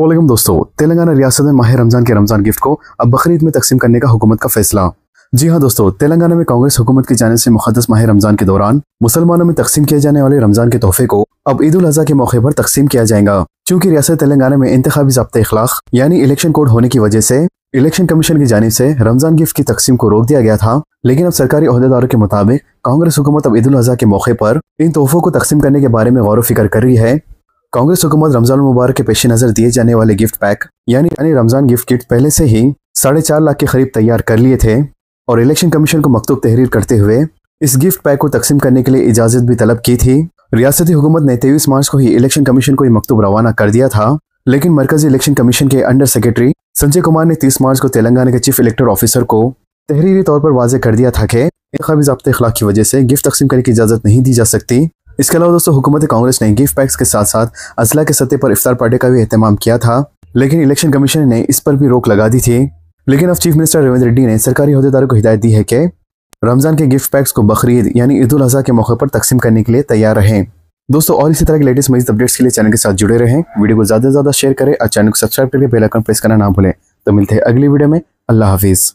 वालेकुम दोस्तों तेलंगाना रियासत में माह रमजान के रमजान गिफ्ट को अब बकरीद में तकसीम करने का हुकूमत का फैसला जी हाँ दोस्तों तेलंगाना में कांग्रेस हुकूमत की जाने से मुकदस माह रमजान के दौरान मुसलमानों में तकसीम किए जाने वाले रमजान के तोहफे को अब ईद उल अजहा के मौके पर तकसीम किया जाएगा क्योंकि रियासत तेलंगाना में इंतजामी जब्ता इखलाक यानी इलेक्शन कोड होने की वजह से इलेक्शन कमीशन की जानी से रमजान गिफ्ट की तकसीम को रोक दिया गया था लेकिन अब सरकारी अहदेदारों के मुताबिक कांग्रेस हुकूमत अब ईद उल अजहा के मौके पर इन तोहफों को तकसीम करने के बारे में गौर फिक्र कर रही है कांग्रेस हुकूमत रमजान मुबारक के पेश नजर दिए जाने वाले गिफ्ट पैक यानी यानी रमजान गिफ्ट किट पहले से ही साढ़े चार लाख के करीब तैयार कर लिए थे और इलेक्शन कमीशन को मकतूब तहरीर करते हुए इस गिफ्ट पैक को तकसीम करने के लिए इजाजत भी तलब की थी रियासती हुकूमत ने तेईस मार्च को ही इलेक्शन कमीशन को मकतूब रवाना कर दिया था लेकिन मरकजी इलेक्शन कमीशन के अंडर सेक्रेटरी संजय कुमार ने तीस मार्च को तेलंगाना के चीफ इलेक्टर ऑफिसर को तहरीरी तौर पर वाजे कर दिया था कि इंतबी जब्त अखलाक की वजह से गिफ्ट तकसीम करने की इजाज़त नहीं दी जा सकती इसके अलावा दोस्तों हुकूमत कांग्रेस ने गिफ्ट पैक्स के साथ साथ अजला के सत्ते पर इफ्तार पार्टी का भी अहतमाम किया था लेकिन इलेक्शन कमीशन ने इस पर भी रोक लगा दी थी लेकिन अब चीफ मिनिस्टर रविंद्र रेड्डी ने सरकारी अहदेदारों को हिदायत दी है कि रमजान के गिफ्ट पैक्स को बकरीद यानी ईद उल अजहा के मौके पर तकसीम करने के लिए तैयार रहें दोस्तों और इसी तरह के लेटेस्ट मजीद अपडेट्स के लिए चैनल के साथ जुड़े रहें वीडियो को ज्यादा से ज्यादा शेयर करें और चैनल को सब्सक्राइब करके बेलाइकन प्रेस करना ना भूलें तो मिलते हैं अगली वीडियो में अल्लाह हाफिज़